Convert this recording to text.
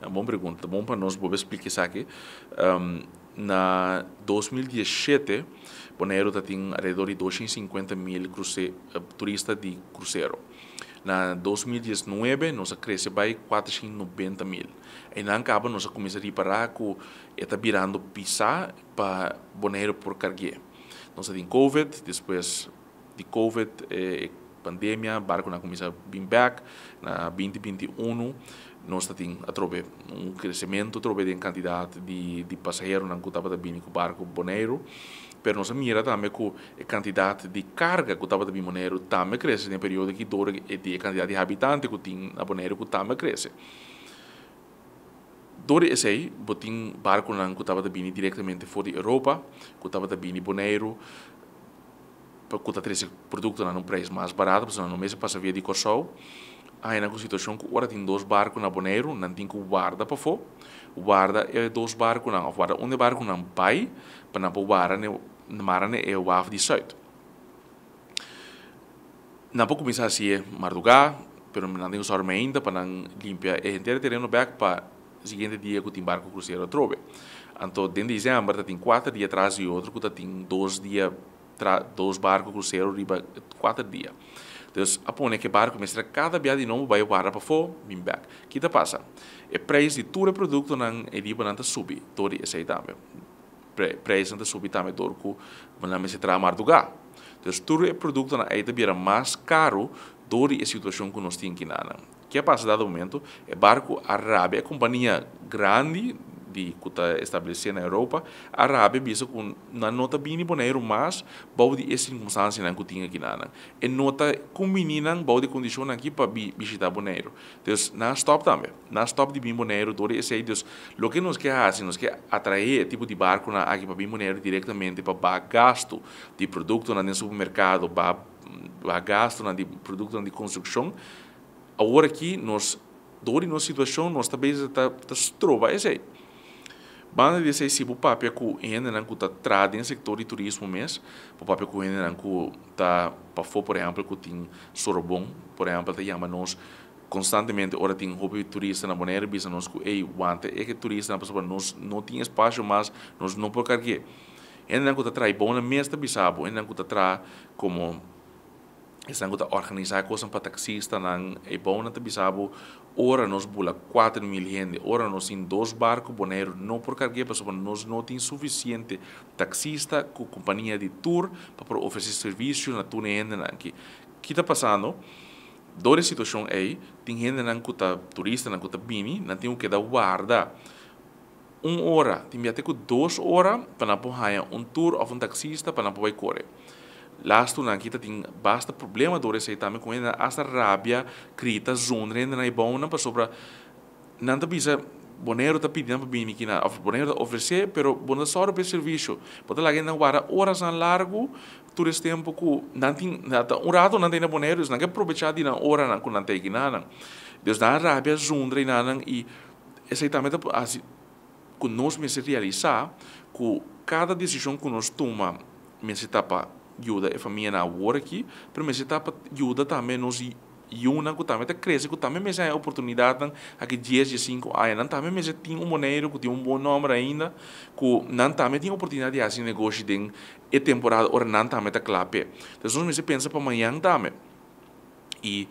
É uma boa pergunta, tá bom para nós, vou explicar isso aqui. Um, ehm, na 2017, Bonaire tem alrededor de 250 mil eh, turistas de cruzeiro. Na 2019, nós crescemos para 490 mil. E na acaba, nós começamos a reparar que está virando pisar para Bonaire por carguê. Nós temos Covid, depois de Covid, eh, pandemia, barco na a vir back, na 2021, nós temos a trove, um crescimento trove de quantidade de, de passageiros que estava vindo com o barco boneiro, mas nós mira também que a quantidade de carga que estava vindo boneiro também cresce no período que dura e a quantidade de habitantes que tem na boneiro que também cresce. Dore esse aí, botin barco não que estava vindo diretamente fora da Europa, que estava vindo boneiro, para que está produto não um preço mais barato, porque não mesmo passa via de Kosovo, há na situação que agora tem dois barcos na Boneiro, não tem que guarda para fora. O guarda é dois barcos, não. O guarda, um barco não vai, para não guarda, na né, mar né, é o AV 18. Não vou começar assim, é madrugar, pero não tenho sorte ainda para não limpar é inteiro terreno back para o seguinte dia que o barco cruzeiro trove. Então, desde de dezembro, tem quatro dias atrás e outro que tem dois dias, dois barcos cruzeiro, riba quatro dias deus apone que barco mestra cada dia bia di nomo bai wara pa fo mimbak. passa pasa. preço de todo o produto nan ediba nanta subi. Tori esei tambe. Pre, preis nanta subi tambe dorku maname se do marduga. deus todo o é produto na eita bira mais caro todo e situação que nós temos aqui na ana Que né? passa dado momento, é barco Arábia, companhia grande de que estabelecida na Europa, a Arábia bisa com na nota bini boneiro, mas bode essa circunstância não que tinha aqui nada. E nota bau de condição aqui para visitar boneiro. Então, na stop também. Na stop de bim boneiro, todo esse aí, Deus. o que nós quer fazer, nós quer atrair tipo de barco na aqui para bim boneiro diretamente para gasto de produto na supermercado, para gasto na de produto na construção. Agora aqui nós dor e nossa situação, nós também está, está, está, está, Banda de sei se papia ku ene nan ku ta tá trade em setor de turismo mês, papia ku ene nan ku tá, para pafo, por exemplo, que tem Sorbon, por exemplo, ta tá chama nós constantemente ora tem hobby turista na Bonaire bisa nós ku ei wante é que turista na pessoa para nós não tem espaço mas nós não por cargue ene nan ku ta trai bom na ta bisabo ene nan ku ta tra como Están gusta organizar cosas para taxistas, nan, e na te bisabo, ora nos bula 4 mil gente, ora nos sin dos barcos boneros, no por cargué, pero nos no tem suficiente taxista, com companhia de tour, para oferecer serviço na tune gente nan que. que está passando? Dore situação aí, tem gente nan que tá turista, nan que tá bimi, nan tem que dar guarda. Um hora, tem até que duas horas para não um tour ou um taxista para não correr lastu na kita ting basta problema do receitame tá? com ena né? hasta rabia krita zundre né? na ibom na sobre nanta tá bisa bonero tá pedindo né? para mim que na bonero tá oferecer, pero bonda só para serviço. Pode lá ainda guarda horas na largo, todo esse tempo cu não tem nada, um rato não tem na bonero, na quer aprovecha de na hora na com não tem que nada. Deus dá rabia zundre na não e exatamente assim que nós me se realizar cu cada decisão que nós toma me se tapa ajuda a família na agora aqui, para mas a ajuda também nos e uma que também está cresce, que também me é oportunidade né? aqui 10 e 5 anos, né? também me tem um monero que tem um bom número ainda, que não também tem oportunidade de fazer assim negócio de e temporada, ou não também está claro. Então, nós pensa para amanhã também. E